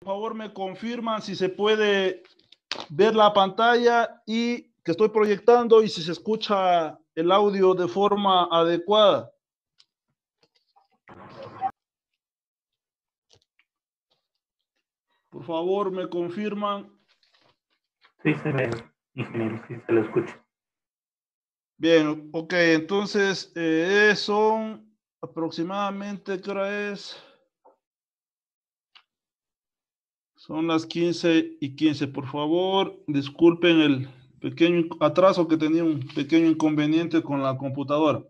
Por favor, me confirman si se puede ver la pantalla y que estoy proyectando y si se escucha el audio de forma adecuada. Por favor, me confirman. Sí, se ve, sí se lo escucha. Bien, ok, entonces eh, son aproximadamente, ¿qué hora es? Son las 15 y 15. Por favor, disculpen el pequeño atraso que tenía un pequeño inconveniente con la computadora.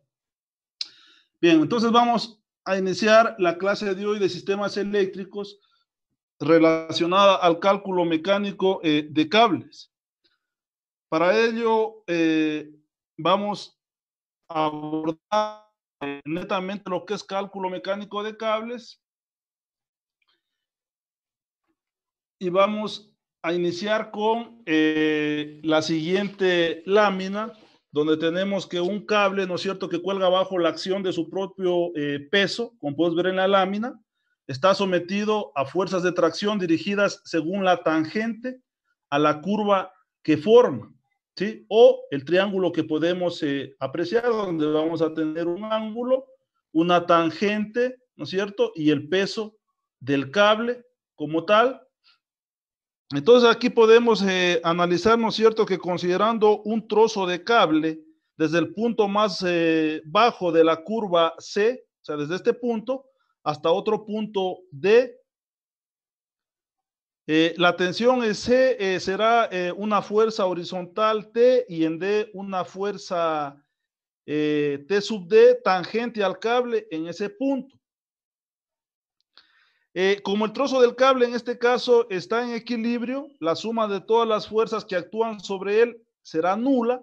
Bien, entonces vamos a iniciar la clase de hoy de sistemas eléctricos relacionada al cálculo mecánico eh, de cables. Para ello, eh, vamos a abordar netamente lo que es cálculo mecánico de cables y vamos a iniciar con eh, la siguiente lámina, donde tenemos que un cable, ¿no es cierto?, que cuelga bajo la acción de su propio eh, peso, como puedes ver en la lámina, está sometido a fuerzas de tracción dirigidas según la tangente a la curva que forma, ¿sí? O el triángulo que podemos eh, apreciar, donde vamos a tener un ángulo, una tangente, ¿no es cierto?, y el peso del cable como tal, entonces aquí podemos eh, analizar, ¿no es cierto?, que considerando un trozo de cable desde el punto más eh, bajo de la curva C, o sea, desde este punto hasta otro punto D, eh, la tensión en C eh, será una fuerza horizontal T y en D una fuerza T sub D tangente al cable en ese punto. Eh, como el trozo del cable en este caso está en equilibrio, la suma de todas las fuerzas que actúan sobre él será nula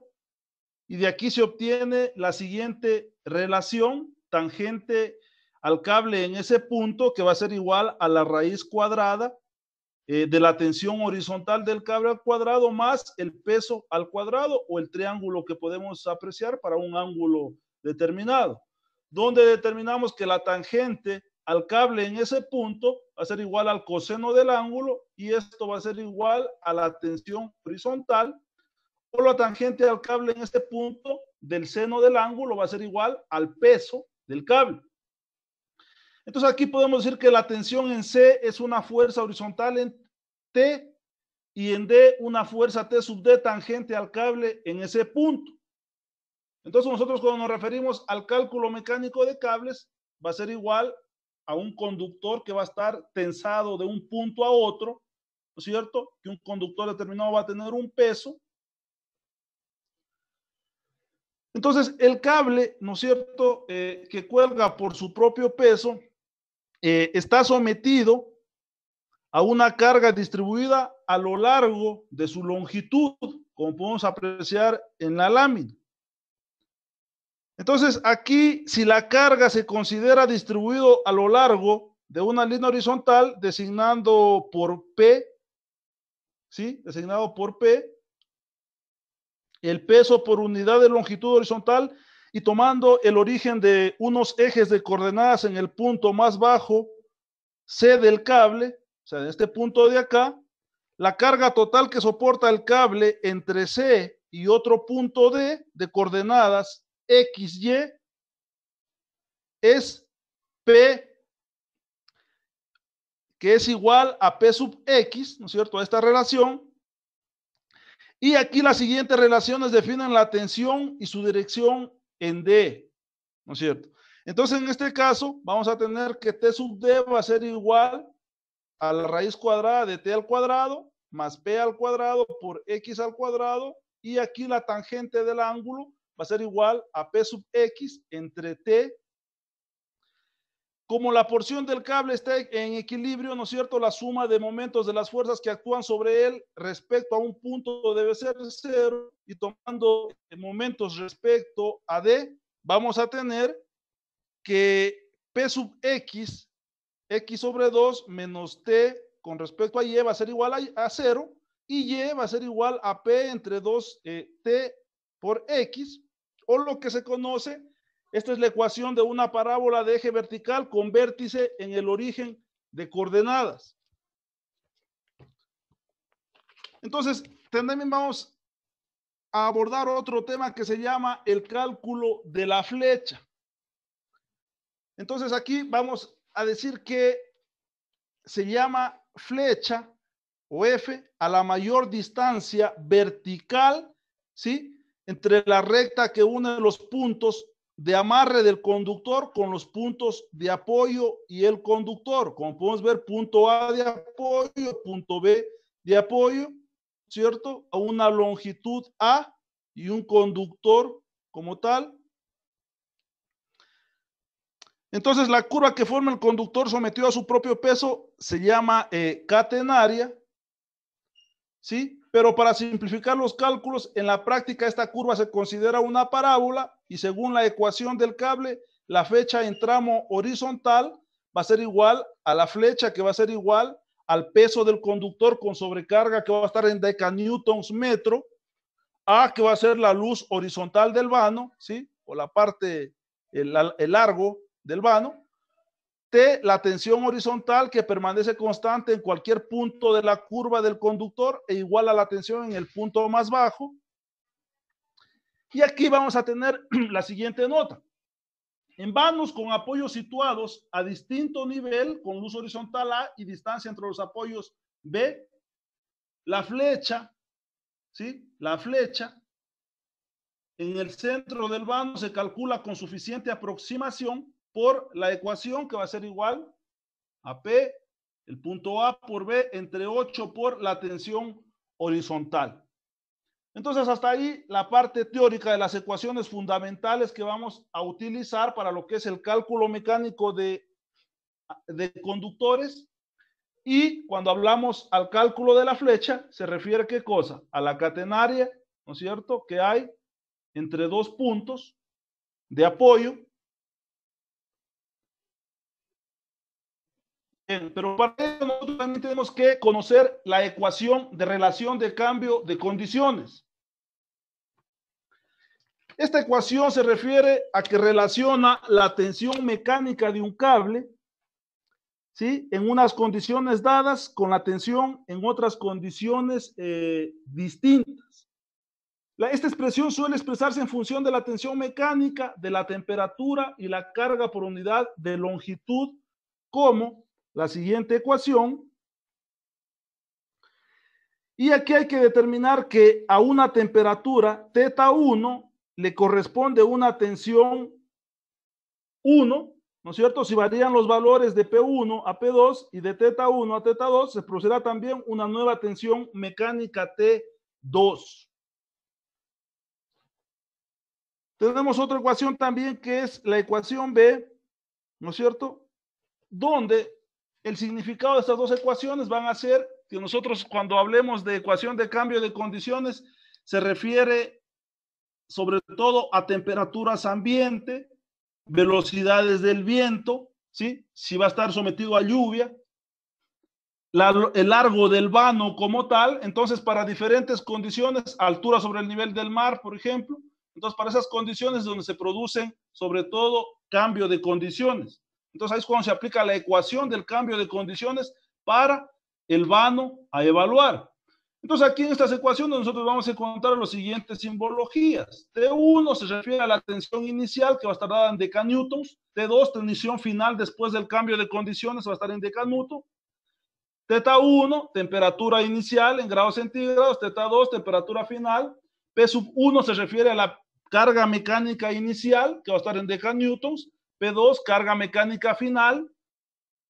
y de aquí se obtiene la siguiente relación tangente al cable en ese punto que va a ser igual a la raíz cuadrada eh, de la tensión horizontal del cable al cuadrado más el peso al cuadrado o el triángulo que podemos apreciar para un ángulo determinado, donde determinamos que la tangente al cable en ese punto va a ser igual al coseno del ángulo y esto va a ser igual a la tensión horizontal o la tangente al cable en ese punto del seno del ángulo va a ser igual al peso del cable. Entonces aquí podemos decir que la tensión en C es una fuerza horizontal en T y en D una fuerza T sub D tangente al cable en ese punto. Entonces nosotros cuando nos referimos al cálculo mecánico de cables va a ser igual a un conductor que va a estar tensado de un punto a otro, ¿no es cierto? Que un conductor determinado va a tener un peso. Entonces, el cable, ¿no es cierto?, eh, que cuelga por su propio peso, eh, está sometido a una carga distribuida a lo largo de su longitud, como podemos apreciar en la lámina. Entonces, aquí, si la carga se considera distribuido a lo largo de una línea horizontal, designando por P, ¿sí? Designado por P, el peso por unidad de longitud horizontal y tomando el origen de unos ejes de coordenadas en el punto más bajo, C del cable, o sea, en este punto de acá, la carga total que soporta el cable entre C y otro punto D de coordenadas XY es P, que es igual a P sub X, ¿no es cierto?, a esta relación. Y aquí las siguientes relaciones definen la tensión y su dirección en D, ¿no es cierto? Entonces, en este caso, vamos a tener que T sub D va a ser igual a la raíz cuadrada de T al cuadrado más P al cuadrado por X al cuadrado y aquí la tangente del ángulo va a ser igual a P sub X entre T. Como la porción del cable está en equilibrio, ¿no es cierto? La suma de momentos de las fuerzas que actúan sobre él respecto a un punto debe ser cero y tomando momentos respecto a D, vamos a tener que P sub X, X sobre 2 menos T con respecto a Y va a ser igual a, cero, y Y va a ser igual a P entre 2, eh, T por X o lo que se conoce, esta es la ecuación de una parábola de eje vertical con vértice en el origen de coordenadas. Entonces, también vamos a abordar otro tema que se llama el cálculo de la flecha. Entonces, aquí vamos a decir que se llama flecha o F a la mayor distancia vertical, ¿sí? entre la recta que une los puntos de amarre del conductor con los puntos de apoyo y el conductor. Como podemos ver, punto A de apoyo, punto B de apoyo, ¿cierto? A una longitud A y un conductor como tal. Entonces, la curva que forma el conductor sometido a su propio peso se llama eh, catenaria, ¿sí? Pero para simplificar los cálculos, en la práctica esta curva se considera una parábola y según la ecuación del cable, la fecha en tramo horizontal va a ser igual a la flecha que va a ser igual al peso del conductor con sobrecarga que va a estar en decanewtons metro, A que va a ser la luz horizontal del vano, ¿sí? O la parte, el largo del vano, T, la tensión horizontal que permanece constante en cualquier punto de la curva del conductor e igual a la tensión en el punto más bajo. Y aquí vamos a tener la siguiente nota. En vanos con apoyos situados a distinto nivel, con luz horizontal A y distancia entre los apoyos B, la flecha, ¿sí? La flecha en el centro del vano se calcula con suficiente aproximación por la ecuación que va a ser igual a P, el punto A por B, entre 8 por la tensión horizontal. Entonces, hasta ahí la parte teórica de las ecuaciones fundamentales que vamos a utilizar para lo que es el cálculo mecánico de, de conductores. Y cuando hablamos al cálculo de la flecha, se refiere qué cosa? A la catenaria, ¿no es cierto?, que hay entre dos puntos de apoyo pero para eso nosotros también tenemos que conocer la ecuación de relación de cambio de condiciones. Esta ecuación se refiere a que relaciona la tensión mecánica de un cable ¿sí? en unas condiciones dadas con la tensión en otras condiciones eh, distintas. La, esta expresión suele expresarse en función de la tensión mecánica, de la temperatura y la carga por unidad de longitud como la siguiente ecuación. Y aquí hay que determinar que a una temperatura teta 1 le corresponde una tensión 1, ¿no es cierto? Si varían los valores de P1 a P2 y de teta 1 a teta 2, se producirá también una nueva tensión mecánica T2. Tenemos otra ecuación también que es la ecuación B, ¿no es cierto? Donde el significado de estas dos ecuaciones van a ser que nosotros cuando hablemos de ecuación de cambio de condiciones, se refiere sobre todo a temperaturas ambiente, velocidades del viento, ¿sí? si va a estar sometido a lluvia, el largo del vano como tal, entonces para diferentes condiciones, altura sobre el nivel del mar, por ejemplo, entonces para esas condiciones donde se producen sobre todo cambio de condiciones. Entonces ahí es cuando se aplica la ecuación del cambio de condiciones para el vano a evaluar. Entonces aquí en estas ecuaciones nosotros vamos a encontrar las siguientes simbologías. T1 se refiere a la tensión inicial que va a estar dada en decanewtons. T2, tensión final después del cambio de condiciones va a estar en decanewton. Teta 1, temperatura inicial en grados centígrados. t 2, temperatura final. P 1 se refiere a la carga mecánica inicial que va a estar en decanewtons. P2, carga mecánica final.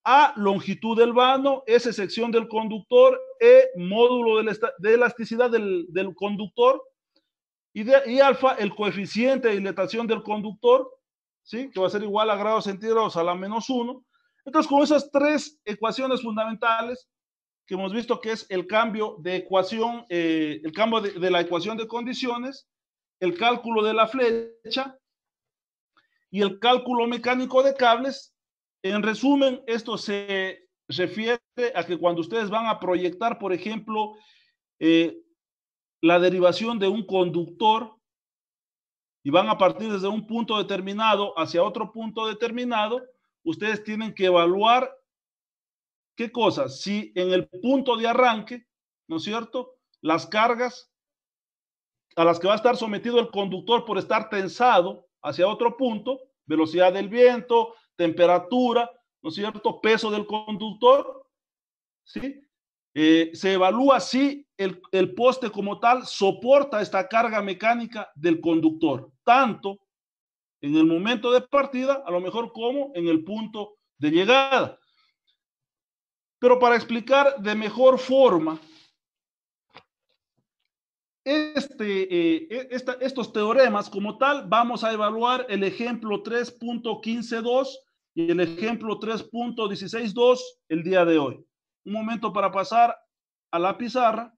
A, longitud del vano. S, sección del conductor. E, módulo de elasticidad del, conductor. Y, y alfa, el coeficiente de dilatación del conductor, ¿sí? que va a ser igual a grados centígrados a la menos 1. Entonces, con esas tres ecuaciones fundamentales, que hemos visto que es el cambio de ecuación, eh, el cambio de, la ecuación de condiciones, el cálculo de la flecha y el cálculo mecánico de cables. En resumen, esto se refiere a que cuando ustedes van a proyectar, por ejemplo, eh, la derivación de un conductor y van a partir desde un punto determinado hacia otro punto determinado, ustedes tienen que evaluar qué cosas, si en el punto de arranque, ¿no es cierto? Las cargas a las que va a estar sometido el conductor por estar tensado hacia otro punto, velocidad del viento, temperatura, ¿no es cierto?, peso del conductor, ¿sí? Eh, se evalúa si el, el, poste como tal soporta esta carga mecánica del conductor, tanto en el momento de partida, a lo mejor como en el punto de llegada. Pero para explicar de mejor forma este, eh, e, estos teoremas como tal, vamos a evaluar el ejemplo 3.15.2 y el ejemplo 3.16.2 el día de hoy. Un momento para pasar a la pizarra.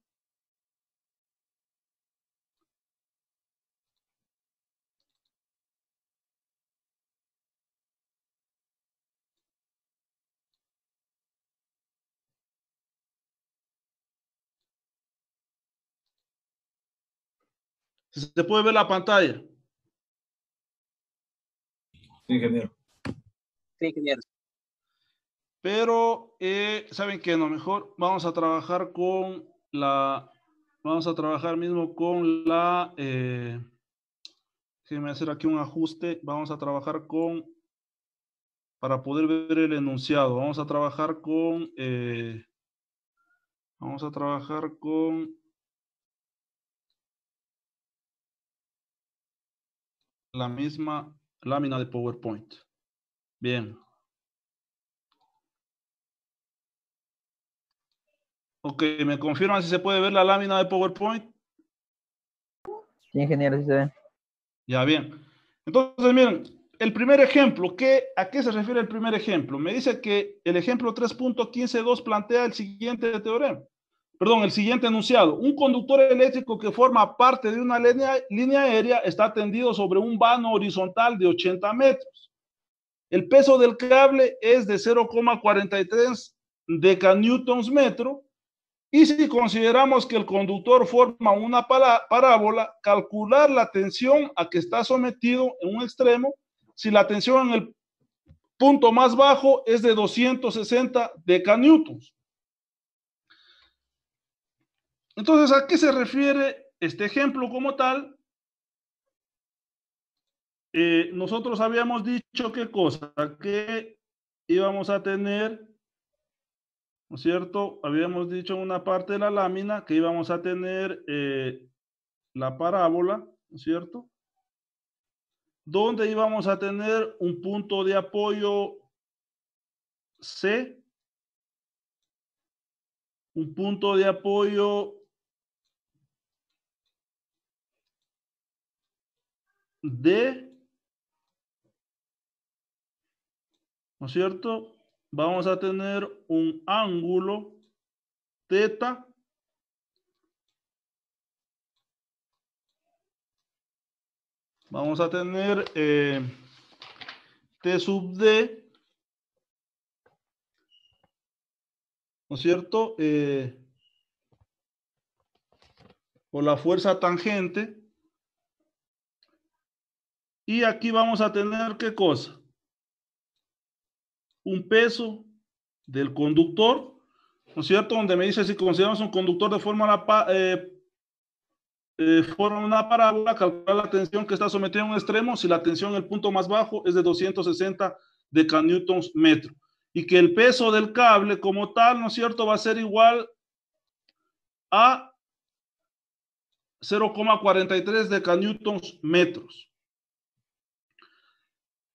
¿Se puede ver la pantalla? Sí, ingeniero. Sí, ingeniero. Pero, eh, ¿saben qué? lo mejor vamos a trabajar con la, vamos a trabajar mismo con la, eh, déjenme hacer aquí un ajuste, vamos a trabajar con, para poder ver el enunciado, vamos a trabajar con, eh, vamos a trabajar con la misma lámina de PowerPoint. Bien. Ok, ¿me confirman si se puede ver la lámina de PowerPoint? Sí, ingeniero, sí se ve. Ya, bien. Entonces, miren, el primer ejemplo, ¿qué, ¿a qué se refiere el primer ejemplo? Me dice que el ejemplo 3.15.2 plantea el siguiente teorema perdón, el siguiente enunciado. Un conductor eléctrico que forma parte de una línea, aérea está tendido sobre un vano horizontal de 80 metros. El peso del cable es de 0,43 decanewtons metro. Y si consideramos que el conductor forma una parábola, calcular la tensión a que está sometido en un extremo, si la tensión en el punto más bajo es de 260 decanewtons entonces, ¿a qué se refiere este ejemplo como tal? Eh, nosotros habíamos dicho qué cosa, que íbamos a tener, ¿no es cierto? Habíamos dicho en una parte de la lámina que íbamos a tener eh, la parábola, ¿no es cierto? Donde íbamos a tener un punto de apoyo C, un punto de apoyo de, ¿no es cierto? Vamos a tener un ángulo teta vamos a tener eh, T sub D, ¿no es cierto? Eh, por la fuerza tangente y aquí vamos a tener qué cosa? Un peso del conductor, ¿no es cierto? Donde me dice si consideramos un conductor de forma, una, eh, eh, forma una parábola, calcular la tensión que está sometida a un extremo si la tensión en el punto más bajo es de 260 decanewtons metro. Y que el peso del cable como tal, ¿no es cierto?, va a ser igual a 0,43 decanewtons metros.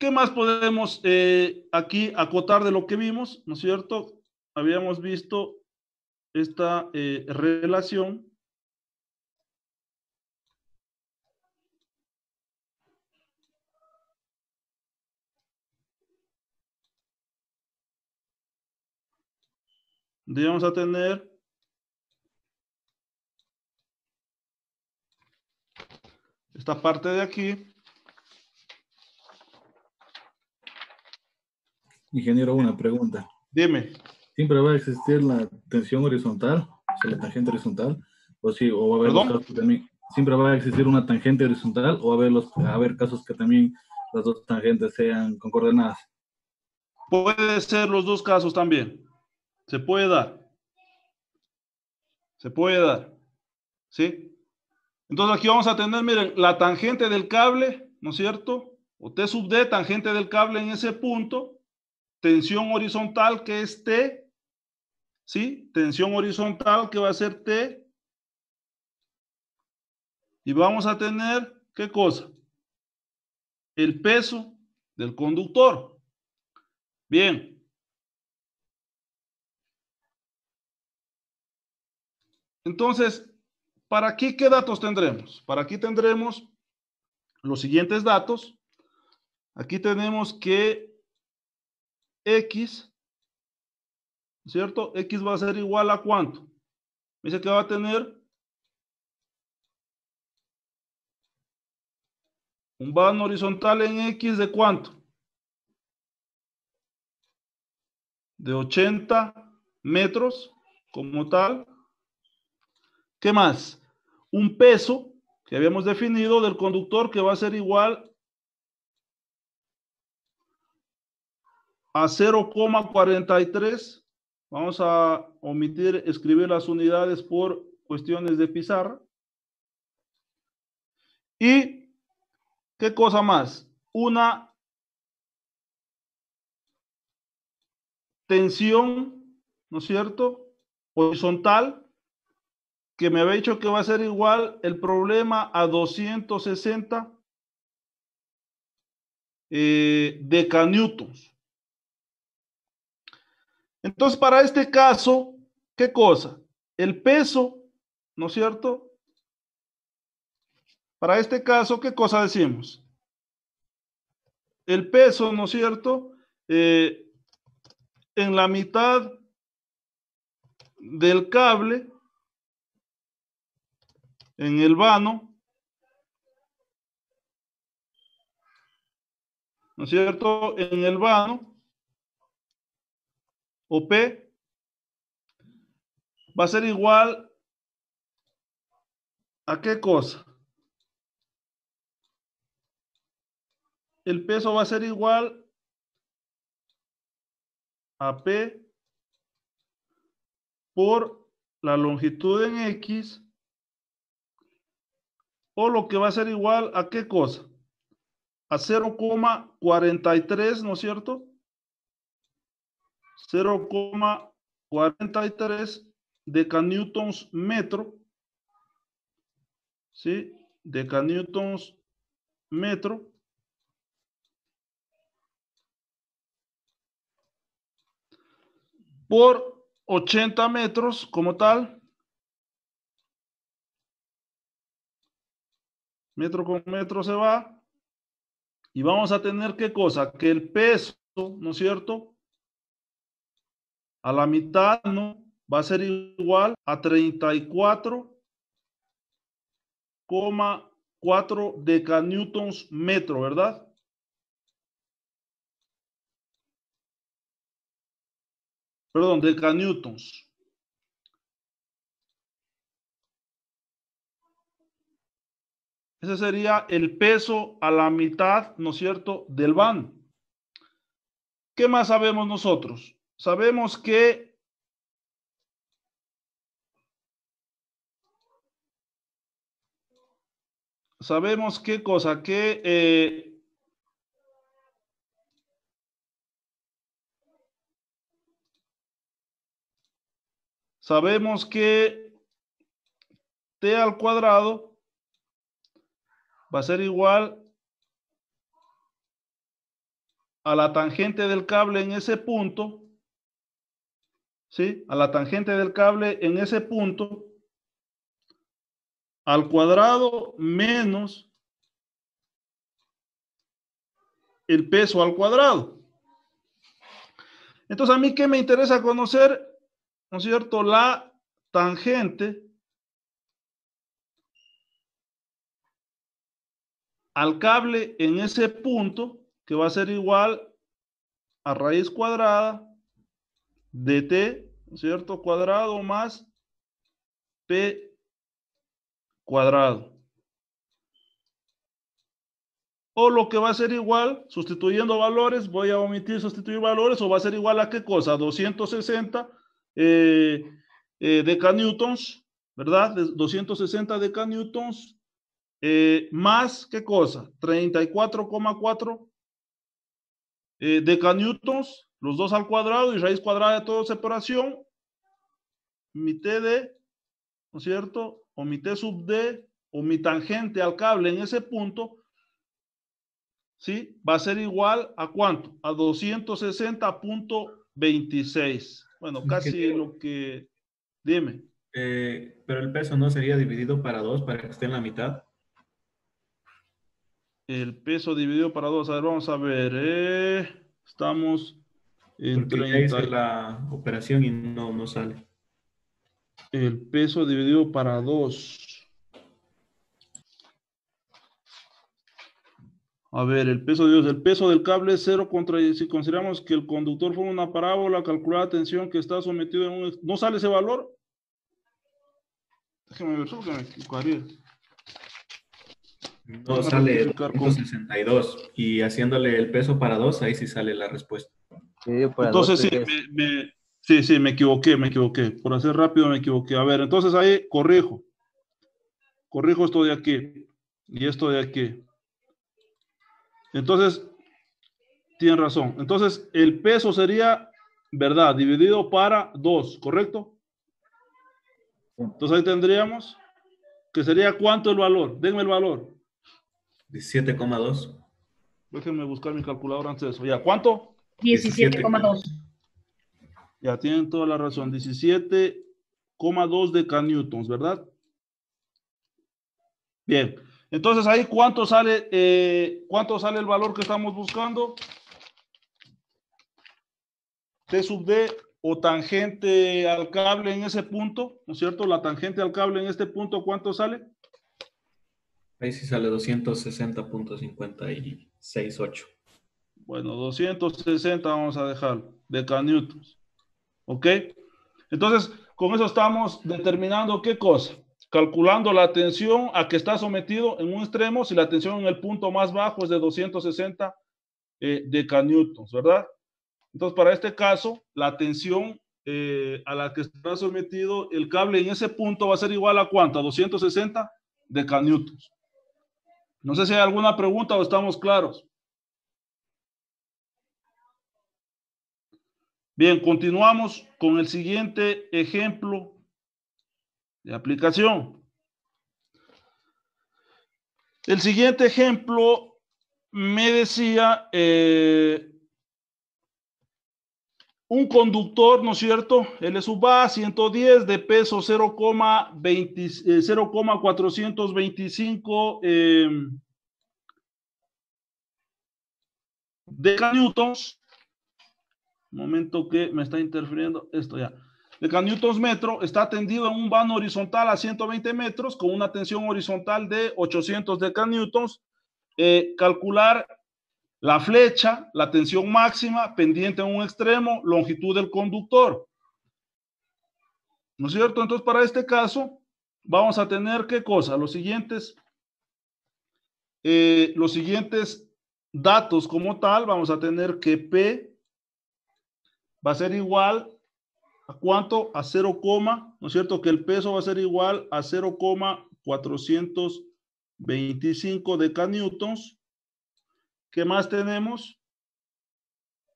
¿Qué más podemos eh, aquí acotar de lo que vimos? ¿No es cierto? Habíamos visto esta eh, relación. Debemos tener esta parte de aquí. Ingeniero, una pregunta. Dime. ¿Siempre va a existir la tensión horizontal, o la tangente horizontal? ¿O sí, o va a haber ¿Siempre va a existir una tangente horizontal o va a haber, casos que también las dos tangentes sean con coordenadas. Puede ser los dos casos también. Se puede dar. Se puede dar. ¿Sí? Entonces aquí vamos a tener, miren, la tangente del cable, ¿no es cierto? O T sub D, tangente del cable en ese punto, tensión horizontal que es T, ¿sí? Tensión horizontal que va a ser T. Y vamos a tener, ¿qué cosa? El peso del conductor. Bien. Entonces, ¿para aquí qué datos tendremos? Para aquí tendremos los siguientes datos. Aquí tenemos que X, ¿cierto? X va a ser igual a cuánto? dice que va a tener un vano horizontal en X de cuánto? De 80 metros como tal. ¿Qué más? Un peso que habíamos definido del conductor que va a ser igual a 0,43. Vamos a omitir escribir las unidades por cuestiones de pizarra. Y, ¿qué cosa más? Una tensión, ¿no es cierto? Horizontal, que me había dicho que va a ser igual el problema a 260 eh, De canutos. Entonces, para este caso, ¿qué cosa? El peso, ¿no es cierto? Para este caso, ¿qué cosa decimos? El peso, ¿no es cierto? Eh, en la mitad del cable, en el vano, ¿no es cierto? En el vano o P va a ser igual a qué cosa? El peso va a ser igual a P por la longitud en X o lo que va a ser igual a qué cosa? A 0,43, ¿no es cierto? 0,43 decanewtons metro, ¿sí? Decanewtons metro. Por 80 metros como tal. Metro con metro se va. Y vamos a tener qué cosa? Que el peso, ¿no es cierto? a la mitad, ¿no? Va a ser igual a 34,4 decanewtons metro, ¿verdad? Perdón, decanewtons. Ese sería el peso a la mitad, ¿no es cierto?, del van. ¿Qué más sabemos nosotros? sabemos que sabemos qué cosa, que eh, sabemos que t al cuadrado va a ser igual a la tangente del cable en ese punto ¿sí? A la tangente del cable en ese punto al cuadrado menos el peso al cuadrado. Entonces, a mí qué me interesa conocer, ¿no es cierto?, la tangente al cable en ese punto, que va a ser igual a raíz cuadrada de t, ¿cierto? Cuadrado más p cuadrado. O lo que va a ser igual, sustituyendo valores, voy a omitir sustituir valores, o va a ser igual a qué cosa? 260 eh, eh, decanewtons, ¿verdad? 260 decanewtons eh, más, ¿qué cosa? 34,4 eh, decanewtons los 2 al cuadrado y raíz cuadrada de toda separación, mi t de, ¿no es cierto? O mi t sub d, o mi tangente al cable en ese punto, ¿sí? Va a ser igual a cuánto? A 260.26. Bueno, casi lo que... Dime. Eh, pero el peso no sería dividido para dos para que esté en la mitad. El peso dividido para dos. A ver, vamos a ver. Eh, estamos Entra ya la operación y no, no sale. El peso dividido para 2. A ver, el peso de Dios, el peso del cable es 0 contra, si consideramos que el conductor fue una parábola, la tensión que está sometido en un... ¿No sale ese valor? Déjeme ver, que me No, sale 62 y haciéndole el peso para 2, ahí sí sale la respuesta. Entonces, sí sí, sí, me equivoqué, me equivoqué. Por hacer rápido me equivoqué. A ver, entonces ahí corrijo. Corrijo esto de aquí y esto de aquí. Entonces, tienen razón. Entonces, el peso sería, ¿verdad? Dividido para 2, ¿correcto? Entonces ahí tendríamos que sería cuánto el valor. Denme el valor. 17,2. Déjenme buscar mi calculadora antes de eso. ¿Ya cuánto? 17,2. ya tienen toda la razón, 17,2 de newtons ¿verdad? Bien, entonces ahí cuánto sale, eh, cuánto sale el valor que estamos buscando. T sub D o tangente al cable en ese punto, ¿no es cierto? La tangente al cable en este punto, ¿cuánto sale? Ahí sí sale 260.568. Bueno, 260 vamos a dejar, de decanewtons. ¿Ok? Entonces, con eso estamos determinando qué cosa. Calculando la tensión a que está sometido en un extremo, si la tensión en el punto más bajo es de 260 eh, de decanewtons, ¿verdad? Entonces, para este caso, la tensión eh, a la que está sometido el cable en ese punto va a ser igual a cuánto? A de decanewtons. No sé si hay alguna pregunta o estamos claros. Bien, continuamos con el siguiente ejemplo de aplicación. El siguiente ejemplo me decía eh, un conductor, ¿no es cierto? El suba A 110 de peso 0,425 eh, eh, de newtons momento que me está interfiriendo esto ya. El metro está tendido en un vano horizontal a 120 metros con una tensión horizontal de 800 de eh, calcular la flecha, la tensión máxima, pendiente a un extremo, longitud del conductor. ¿No es cierto? Entonces, para este caso, vamos a tener qué cosa? Los siguientes, eh, los siguientes datos como tal, vamos a tener que P va a ser igual a cuánto? A 0, ¿no es cierto? Que el peso va a ser igual a 0,425 decanewtons. ¿Qué más tenemos?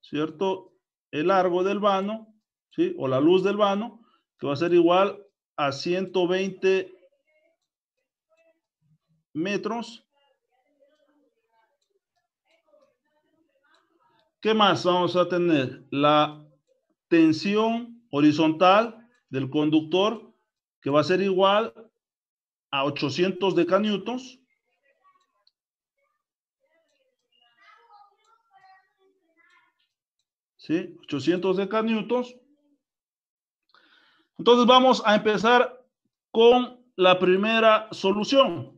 ¿Cierto? El largo del vano, ¿sí? O la luz del vano, que va a ser igual a 120 metros. ¿Qué más vamos a tener? La tensión horizontal del conductor que va a ser igual a 800 decanewtons. ¿Sí? 800 decanewtons. Entonces vamos a empezar con la primera solución.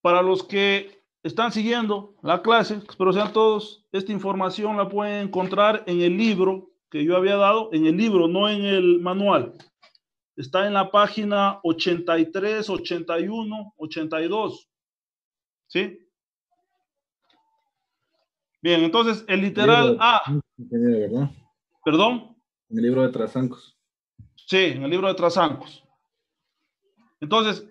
Para los que están siguiendo la clase, pero sean todos. Esta información la pueden encontrar en el libro que yo había dado, en el libro, no en el manual. Está en la página 83, 81, 82. ¿Sí? Bien, entonces el literal A. ¿Perdón? En el libro de Trasancos. Sí, en el libro de Trasancos. Entonces,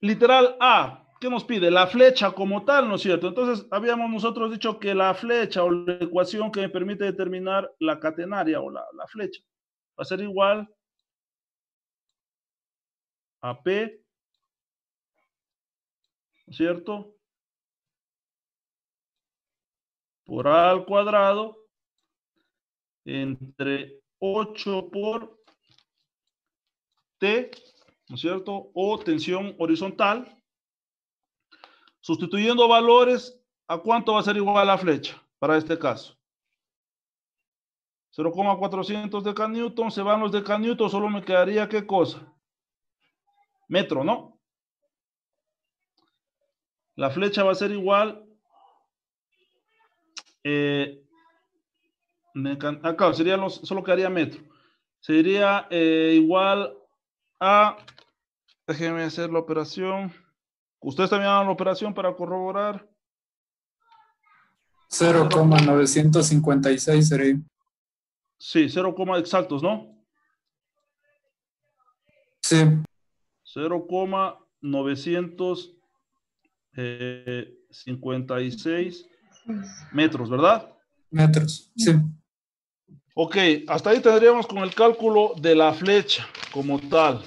literal A, ¿qué nos pide? La flecha como tal, ¿no es cierto? Entonces, habíamos nosotros dicho que la flecha o la ecuación que me permite determinar la catenaria o la, la flecha va a ser igual a P, ¿no es cierto? Por A al cuadrado entre 8 por T, ¿no es cierto? O tensión horizontal Sustituyendo valores, ¿a cuánto va a ser igual la flecha para este caso? 0,400 de Newton, se van los de Newton, solo me quedaría qué cosa? Metro, ¿no? La flecha va a ser igual. Eh, acá ah, sería los, solo quedaría metro. Sería eh, igual a. Déjenme hacer la operación. ¿Ustedes también la operación para corroborar? 0,956 sería. Sí, 0, exactos, ¿no? Sí. 0,956 metros, ¿verdad? Metros, sí. Ok, hasta ahí tendríamos con el cálculo de la flecha como tal.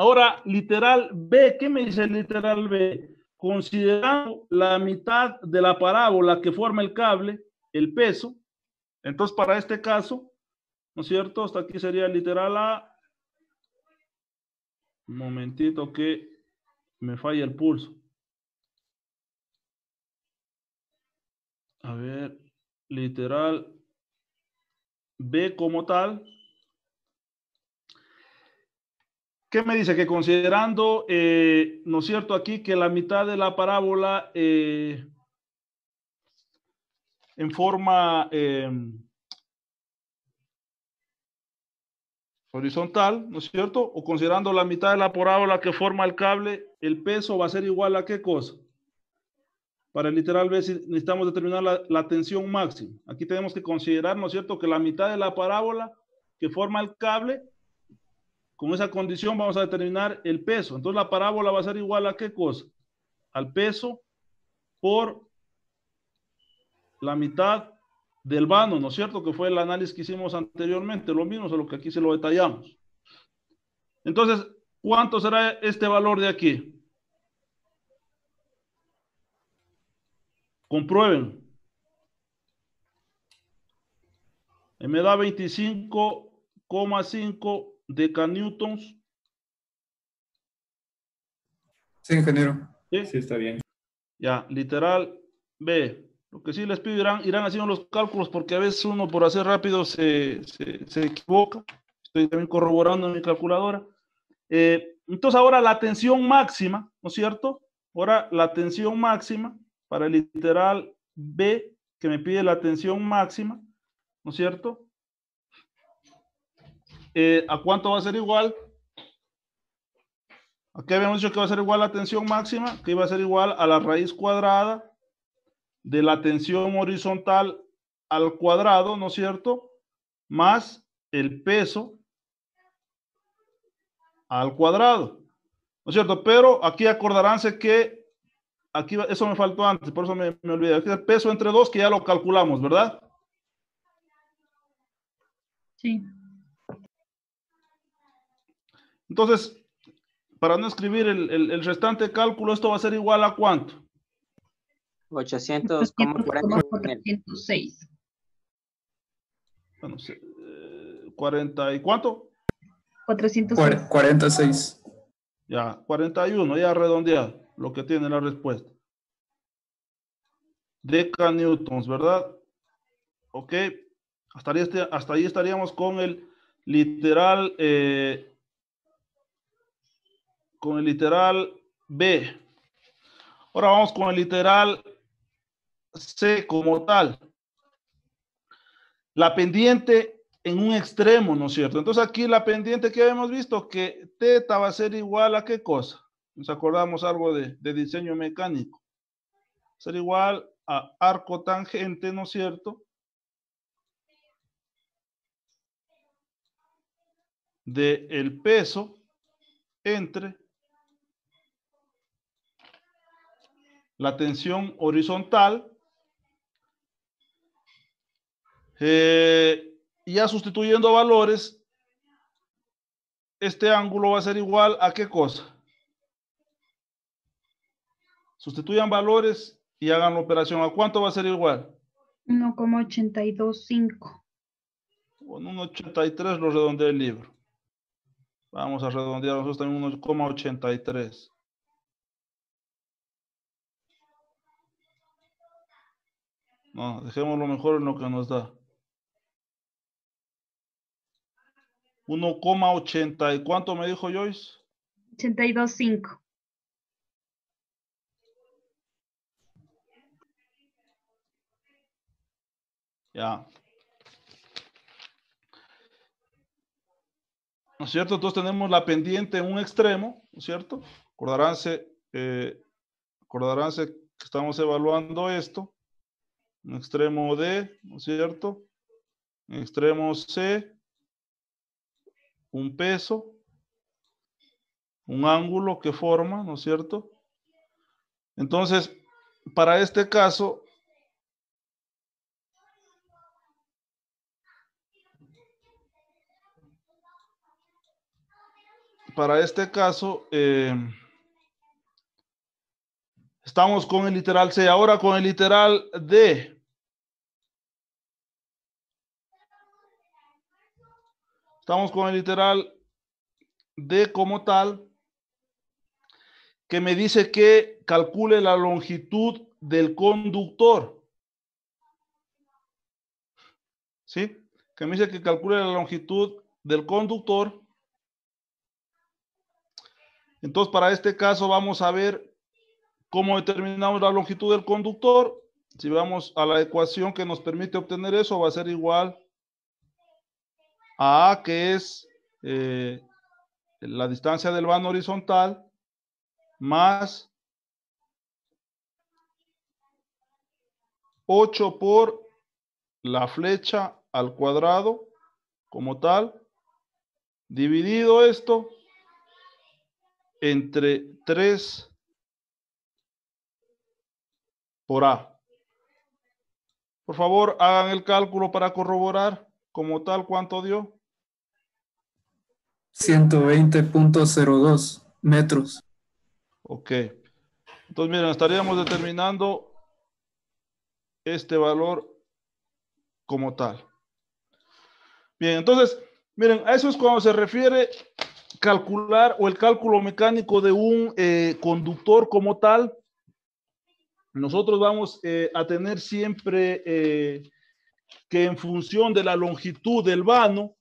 Ahora, literal B, ¿qué me dice literal B? Considerando la mitad de la parábola que forma el cable, el peso, entonces para este caso, ¿no es cierto? Hasta aquí sería literal A. Un momentito que me falla el pulso. A ver, literal B como tal, ¿Qué me dice? Que considerando, eh, ¿no es cierto aquí que la mitad de la parábola eh, en forma em, horizontal, ¿no es cierto? O considerando la mitad de la parábola que forma el cable, el peso va a ser igual a qué cosa? Para el literal B necesitamos determinar la tensión máxima. Aquí tenemos que considerar, ¿no es cierto?, que la mitad de la parábola que forma el cable con esa condición vamos a determinar el peso. Entonces la parábola va a ser igual a qué cosa? Al peso por la mitad del vano, ¿no es cierto? Que fue el análisis que hicimos anteriormente, lo mismo, solo que aquí se lo detallamos. Entonces, ¿cuánto será este valor de aquí? Comprueben. Me da 25,5 Deca-Newtons. Sí, ingeniero. ¿Sí? está bien. Ya, literal B. Lo que sí les pido irán, irán haciendo los cálculos porque a veces uno por hacer rápido se, equivoca. Estoy también corroborando en mi calculadora. Eh, entonces ahora la tensión máxima, ¿no es cierto? Ahora la tensión máxima para el literal B que me pide la tensión máxima, ¿no es cierto? Eh, ¿a cuánto va a ser igual? Aquí habíamos dicho que va a ser igual a la tensión máxima, que iba a ser igual a la raíz cuadrada de la tensión horizontal al cuadrado, ¿no es cierto? Más el peso al cuadrado, ¿no es cierto? Pero aquí acordaránse que, aquí eso me faltó antes, por eso me, olvidé, el peso entre dos que ya lo calculamos, ¿verdad? Sí. Entonces, para no escribir el, restante cálculo, esto va a ser igual a cuánto? 800,406. Bueno, 40 eh, y cuánto? 406. 46. Ya, 41, ya redondeado, lo que tiene la respuesta. Deca newtons, ¿verdad? Ok, hasta ahí, este, hasta ahí estaríamos con el literal eh, con el literal B. Ahora vamos con el literal C como tal. La pendiente en un extremo, ¿no es cierto? Entonces aquí la pendiente que habíamos visto, que teta va a ser igual a qué cosa? Nos acordamos algo de, de diseño mecánico. Va a ser igual a arco tangente, ¿no es cierto? De el peso entre la tensión horizontal eh, ya sustituyendo valores, este ángulo va a ser igual a qué cosa? Sustituyan valores y hagan la operación. ¿A cuánto va a ser igual? 1,825. Con 1,83 lo redondeé el libro. Vamos a redondear nosotros también 1,83. No, dejemos lo mejor en lo que nos da. 1,80. ¿Y cuánto me dijo Joyce? 82,5. Ya. ¿No es cierto? Entonces tenemos la pendiente en un extremo, ¿no es cierto? Acordaránse, eh, acordaránse que estamos evaluando esto extremo D, ¿no es cierto? Extremo C, un peso, un ángulo que forma, ¿no es cierto? Entonces, para este caso, para este caso, eh, estamos con el literal C. Ahora con el literal D. Estamos con el literal de como tal, que me dice que calcule la longitud del conductor. ¿Sí? Que me dice que calcule la longitud del conductor. Entonces, para este caso vamos a ver cómo determinamos la longitud del conductor. Si vamos a la ecuación que nos permite obtener eso, va a ser igual a, que es eh, la distancia del vano horizontal, más 8 por la flecha al cuadrado, como tal, dividido esto entre 3 por A. Por favor, hagan el cálculo para corroborar. Como tal, ¿cuánto dio? 120.02 metros. Ok. Entonces, miren, estaríamos determinando este valor como tal. Bien, entonces, miren, a eso es cuando se refiere calcular o el cálculo mecánico de un eh, conductor como tal. Nosotros vamos eh, a tener siempre eh, que en función de la longitud del vano,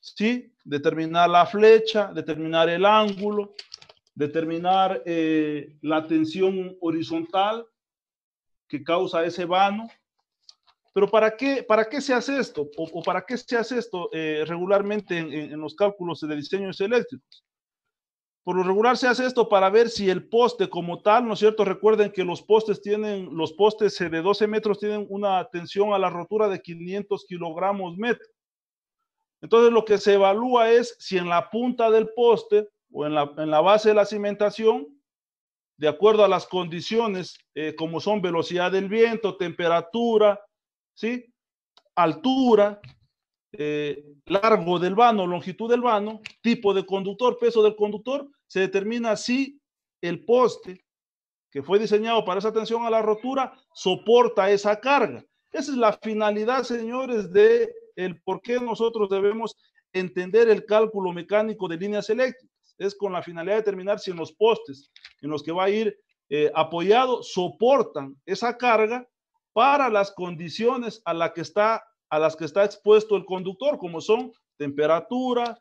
¿sí? Determinar la flecha, determinar el ángulo, determinar eh, la tensión horizontal que causa ese vano. Pero ¿para qué, para qué se hace esto? ¿O, para qué se hace esto eh, regularmente en, los cálculos de diseños eléctricos? Por lo regular se hace esto para ver si el poste como tal, ¿no es cierto? Recuerden que los postes tienen, los postes eh, de 12 metros tienen una tensión a la rotura de 500 kilogramos metro. Entonces lo que se evalúa es si en la punta del poste o en la, base de la cimentación, de acuerdo a las condiciones eh, como son velocidad del viento, temperatura, ¿sí? altura, eh, largo del vano, longitud del vano, tipo de conductor, peso del conductor, se determina si el poste que fue diseñado para esa tensión a la rotura soporta esa carga. Esa es la finalidad, señores, de el por qué nosotros debemos entender el cálculo mecánico de líneas eléctricas. Es con la finalidad de determinar si en los postes en los que va a ir eh, apoyado soportan esa carga para las condiciones a, que está, a las que está expuesto el conductor, como son temperatura,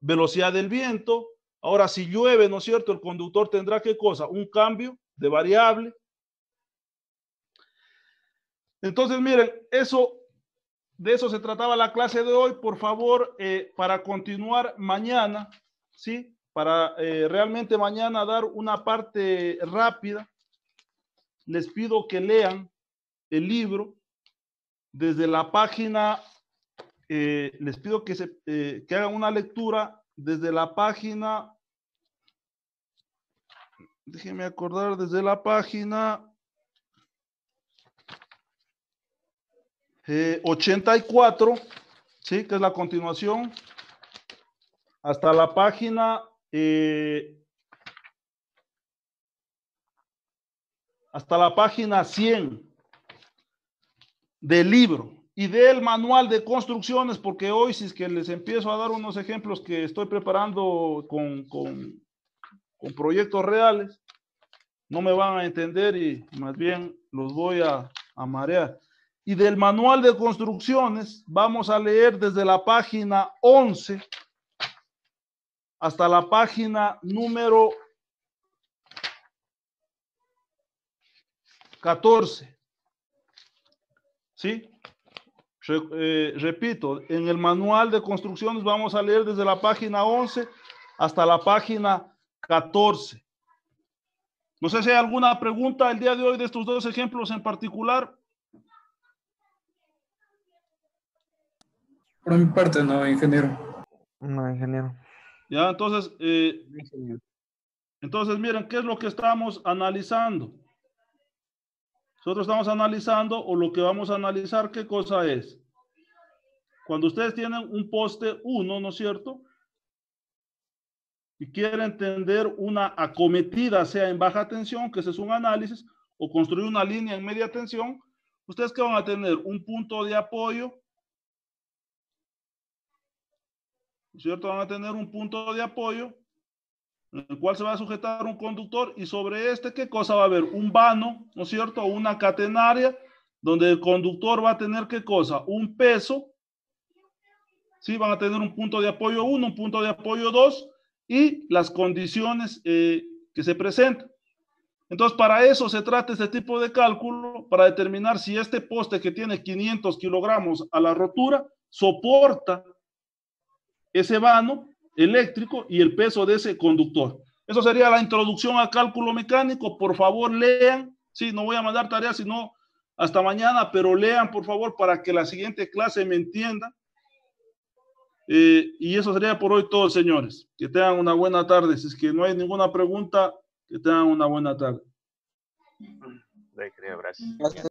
velocidad del viento, Ahora, si llueve, ¿no es cierto? El conductor tendrá qué cosa? Un cambio de variable. Entonces, miren, eso, de eso se trataba la clase de hoy. Por favor, eh, para continuar mañana, ¿sí? Para eh, realmente mañana dar una parte rápida, les pido que lean el libro desde la página, eh, les pido que, se, que hagan una lectura desde la página, déjenme acordar, desde la página 84, eh, ¿sí? que es la continuación, hasta la página eh, hasta la página 100 del libro y del manual de construcciones, porque hoy si es que les empiezo a dar unos ejemplos que estoy preparando con, proyectos reales, no me van a entender y más bien los voy a, a marear. Y del manual de construcciones vamos a leer desde la página 11 hasta la página número 14. ¿Sí? Eh, repito, en el manual de construcciones vamos a leer desde la página 11 hasta la página 14. No sé si hay alguna pregunta el día de hoy de estos dos ejemplos en particular. Por mi parte, no, ingeniero. No, ingeniero. Ya, entonces, eh, entonces miren, ¿qué es lo que estamos analizando? Nosotros estamos analizando o lo que vamos a analizar, ¿qué cosa es? Cuando ustedes tienen un poste 1, ¿no es cierto? Y quieren entender una acometida, sea en baja tensión, que ese es un análisis, o construir una línea en media tensión, ustedes qué van a tener un punto de apoyo, ¿no es ¿cierto? Van a tener un punto de apoyo en el cual se va a sujetar un conductor y sobre este, ¿qué cosa va a haber? Un vano, ¿no es cierto? Una catenaria, donde el conductor va a tener, ¿qué cosa? Un peso, ¿sí? Van a tener un punto de apoyo 1, un punto de apoyo 2 y las condiciones eh, que se presentan. Entonces, para eso se trata este tipo de cálculo, para determinar si este poste que tiene 500 kilogramos a la rotura soporta ese vano eléctrico y el peso de ese conductor. Eso sería la introducción al cálculo mecánico. Por favor, lean. Sí, no voy a mandar tareas, sino hasta mañana, pero lean, por favor, para que la siguiente clase me entienda. Eh, y eso sería por hoy todos, señores. Que tengan una buena tarde. Si es que no hay ninguna pregunta, que tengan una buena tarde. gracias.